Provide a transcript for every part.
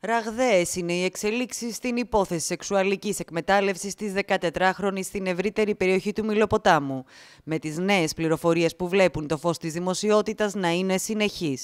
Ραγδαίες είναι οι εξελίξεις στην υπόθεση σεξουαλικής εκμετάλλευσης της 14χρονη στην ευρύτερη περιοχή του Μιλοποτάμου, με τις νέες πληροφορίες που βλέπουν το φως της δημοσιότητας να είναι συνεχεί.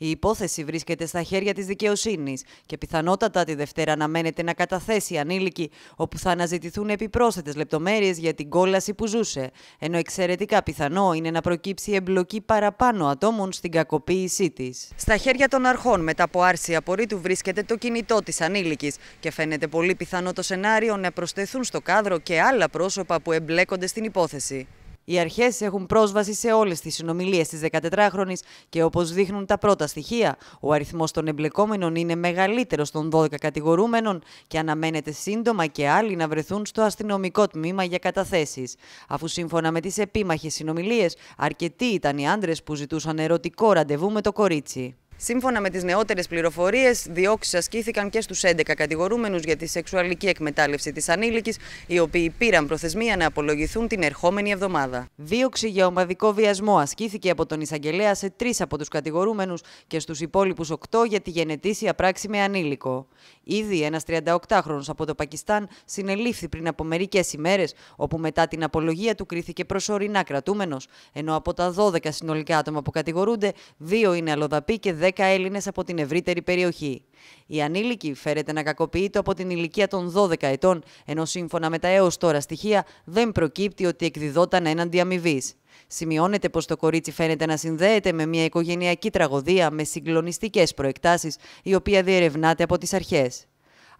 Η υπόθεση βρίσκεται στα χέρια της δικαιοσύνης και πιθανότατα τη Δευτέρα αναμένεται να καταθέσει ανήλικη, όπου θα αναζητηθούν επιπρόσθετες λεπτομέρειες για την κόλαση που ζούσε, ενώ εξαιρετικά πιθανό είναι να προκύψει εμπλοκή παραπάνω ατόμων στην κακοποίησή της. Στα χέρια των αρχών, μετά από άρση απορρίτου, βρίσκεται το κινητό της ανήλικης και φαίνεται πολύ πιθανό το σενάριο να προσθεθούν στο κάδρο και άλλα πρόσωπα που εμπλέκονται στην υπόθεση. Οι αρχές έχουν πρόσβαση σε όλες τις συνομιλίες της 14χρονη και όπως δείχνουν τα πρώτα στοιχεία, ο αριθμός των εμπλεκόμενων είναι μεγαλύτερος των 12 κατηγορούμενων και αναμένεται σύντομα και άλλοι να βρεθούν στο αστυνομικό τμήμα για καταθέσεις. Αφού σύμφωνα με τις επίμαχες συνομιλίες, αρκετοί ήταν οι άντρες που ζητούσαν ερωτικό ραντεβού με το κορίτσι. Σύμφωνα με τις νεότερες πληροφορίες, διώξεις ασκήθηκαν και στους 11 κατηγορούμενους για τη σεξουαλική εκμετάλλευση της ανήλικης, οι οποίοι πήραν προθεσμία να απολογηθούν την ερχόμενη εβδομάδα. Δίωξη για ομαδικό βιασμό ασκήθηκε από τον εισαγγελέα σε τρεις από τους κατηγορούμενους και στους υπόλοιπους 8 για τη γενετήσια πράξη με ανήλικο. Ήδη ένας 38χρονο από το Πακιστάν συνελήφθη πριν από μερικές ημέρες, όπου μετά την απολογία του κρίθηκε προσωρινά κρατούμενος, ενώ από τα 12 συνολικά άτομα που κατηγορούνται, δύο είναι αλλοδαποί και 10 Έλληνες από την ευρύτερη περιοχή. Η ανήλικη φέρεται να κακοποιείται από την ηλικία των 12 ετών, ενώ σύμφωνα με τα έως τώρα στοιχεία δεν προκύπτει ότι εκδιδόταν έναν αμοιβής. Σημειώνεται πως το κορίτσι φαίνεται να συνδέεται με μια οικογενειακή τραγωδία με συγκλονιστικές προεκτάσεις, η οποία διερευνάται από τις αρχές.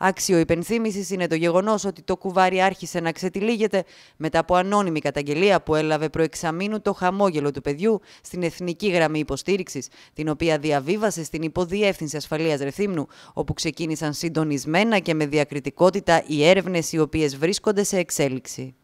Άξιο υπενθύμηση είναι το γεγονός ότι το κουβάρι άρχισε να ξετυλίγεται μετά από ανώνυμη καταγγελία που έλαβε προεξαμήνου το χαμόγελο του παιδιού στην Εθνική Γραμμή Υποστήριξης, την οποία διαβίβασε στην Υποδιεύθυνση Ασφαλείας Ρεθύμνου, όπου ξεκίνησαν συντονισμένα και με διακριτικότητα οι έρευνες οι οποίες βρίσκονται σε εξέλιξη.